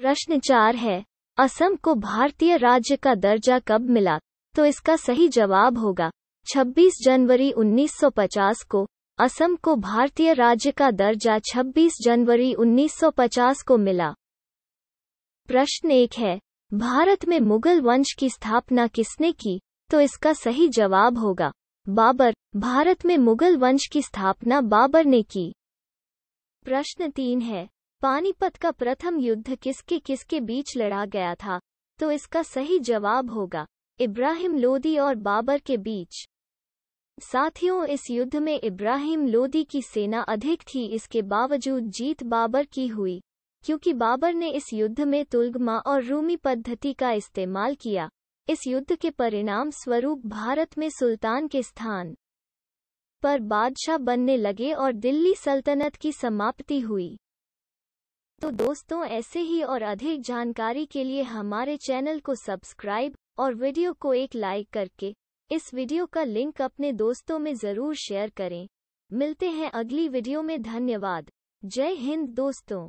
प्रश्न चार है असम को भारतीय राज्य का दर्जा कब मिला तो इसका सही जवाब होगा 26 जनवरी 1950 को असम को भारतीय राज्य का दर्जा 26 जनवरी 1950 को मिला प्रश्न एक है भारत में मुगल वंश की स्थापना किसने की तो इसका सही जवाब होगा बाबर भारत में मुगल वंश की स्थापना बाबर ने की प्रश्न तीन है पानीपत का प्रथम युद्ध किसके किसके बीच लड़ा गया था तो इसका सही जवाब होगा इब्राहिम लोदी और बाबर के बीच साथियों इस युद्ध में इब्राहिम लोदी की सेना अधिक थी इसके बावजूद जीत बाबर की हुई क्योंकि बाबर ने इस युद्ध में तुलगमा और रूमी पद्धति का इस्तेमाल किया इस युद्ध के परिणाम स्वरूप भारत में सुल्तान के स्थान पर बादशाह बनने लगे और दिल्ली सल्तनत की समाप्ति हुई तो दोस्तों ऐसे ही और अधिक जानकारी के लिए हमारे चैनल को सब्सक्राइब और वीडियो को एक लाइक करके इस वीडियो का लिंक अपने दोस्तों में जरूर शेयर करें मिलते हैं अगली वीडियो में धन्यवाद जय हिंद दोस्तों